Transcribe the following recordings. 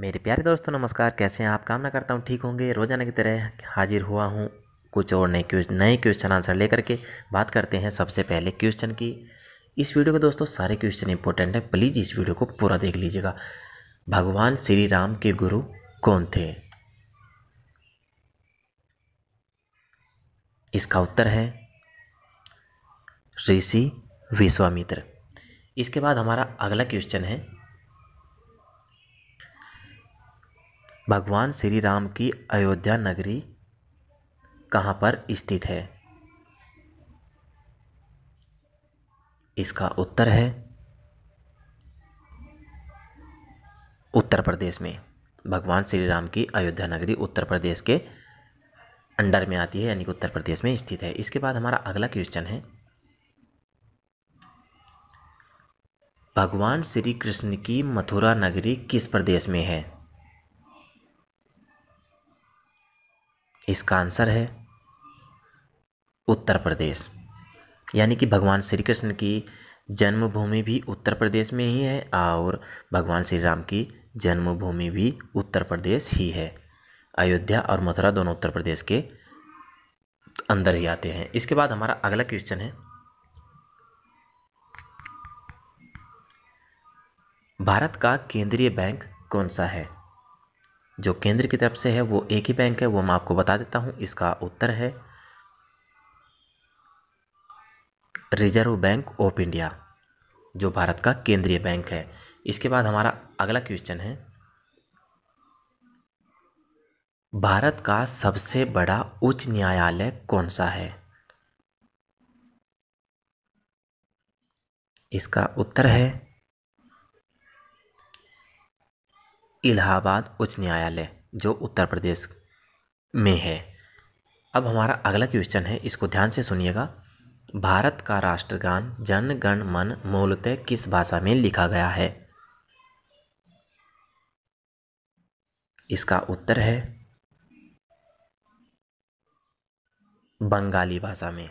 मेरे प्यारे दोस्तों नमस्कार कैसे हैं आप कामना करता हूँ ठीक होंगे रोजाना की तरह हाजिर हुआ हूँ कुछ और नए क्वेश्चन नए क्वेश्चन आंसर लेकर के बात करते हैं सबसे पहले क्वेश्चन की इस वीडियो के दोस्तों सारे क्वेश्चन इंपॉर्टेंट हैं प्लीज़ इस वीडियो को पूरा देख लीजिएगा भगवान श्री राम के गुरु कौन थे इसका उत्तर है ऋषि विश्वामित्र इसके बाद हमारा अगला क्वेश्चन है भगवान श्री राम की अयोध्या नगरी कहाँ पर स्थित है इसका उत्तर है उत्तर प्रदेश में भगवान श्री राम की अयोध्या नगरी उत्तर प्रदेश के अंडर में आती है यानी कि उत्तर प्रदेश में स्थित है इसके बाद हमारा अगला क्वेश्चन है भगवान श्री कृष्ण की मथुरा नगरी किस प्रदेश में है इसका आंसर है उत्तर प्रदेश यानी कि भगवान श्री कृष्ण की जन्मभूमि भी उत्तर प्रदेश में ही है और भगवान श्री राम की जन्मभूमि भी उत्तर प्रदेश ही है अयोध्या और मथुरा दोनों उत्तर प्रदेश के अंदर ही आते हैं इसके बाद हमारा अगला क्वेश्चन है भारत का केंद्रीय बैंक कौन सा है जो केंद्र की तरफ से है वो एक ही बैंक है वो मैं आपको बता देता हूँ इसका उत्तर है रिजर्व बैंक ऑफ इंडिया जो भारत का केंद्रीय बैंक है इसके बाद हमारा अगला क्वेश्चन है भारत का सबसे बड़ा उच्च न्यायालय कौन सा है इसका उत्तर है इलाहाबाद उच्च न्यायालय जो उत्तर प्रदेश में है अब हमारा अगला क्वेश्चन है इसको ध्यान से सुनिएगा भारत का राष्ट्रगान जन गण मन मूलतः किस भाषा में लिखा गया है इसका उत्तर है बंगाली भाषा में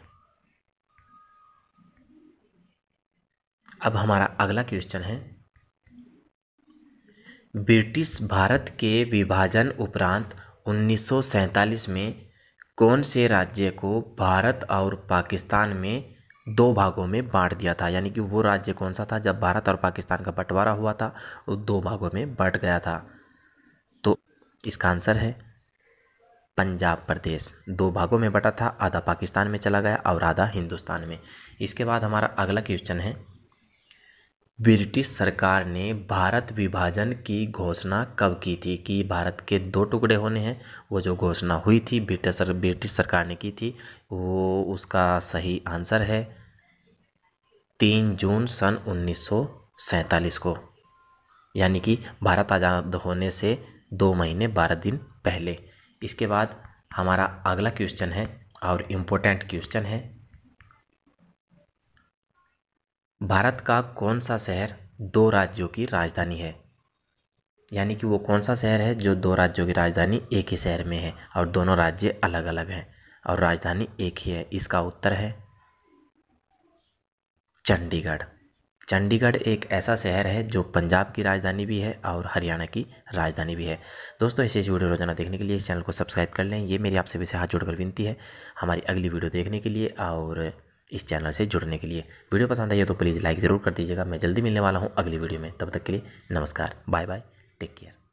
अब हमारा अगला क्वेश्चन है ब्रिटिश भारत के विभाजन उपरांत उन्नीस सौ सैंतालीस में कौन से राज्य को भारत और पाकिस्तान में दो भागों में बाँट दिया था यानी कि वो राज्य कौन सा था जब भारत और पाकिस्तान का बंटवारा हुआ था वो दो भागों में बंट गया था तो इसका आंसर है पंजाब प्रदेश दो भागों में बटा था आधा पाकिस्तान में चला गया और आधा हिंदुस्तान में इसके बाद हमारा अगला क्वेश्चन है ब्रिटिश सरकार ने भारत विभाजन की घोषणा कब की थी कि भारत के दो टुकड़े होने हैं वो जो घोषणा हुई थी ब्रिटिश सर, ब्रिटिश सरकार ने की थी वो उसका सही आंसर है तीन जून सन उन्नीस को यानी कि भारत आज़ाद होने से दो महीने बारह दिन पहले इसके बाद हमारा अगला क्वेश्चन है और इम्पोर्टेंट क्वेश्चन है भारत का कौन सा शहर दो राज्यों की राजधानी है यानी कि वो कौन सा शहर है जो दो राज्यों की राजधानी एक ही शहर में है और दोनों राज्य अलग अलग हैं और राजधानी एक ही है इसका उत्तर है चंडीगढ़ चंडीगढ़ एक ऐसा शहर है जो पंजाब की राजधानी भी है और हरियाणा की राजधानी भी है दोस्तों इसे ऐसी वीडियो रोजाना देखने के लिए इस चैनल को सब्सक्राइब कर लें ये मेरी आपसे विषय हाथ जोड़कर विनती है हमारी अगली वीडियो देखने के लिए और इस चैनल से जुड़ने के लिए वीडियो पसंद आई है तो प्लीज़ लाइक ज़रूर कर दीजिएगा मैं जल्दी मिलने वाला हूँ अगली वीडियो में तब तक के लिए नमस्कार बाय बाय टेक केयर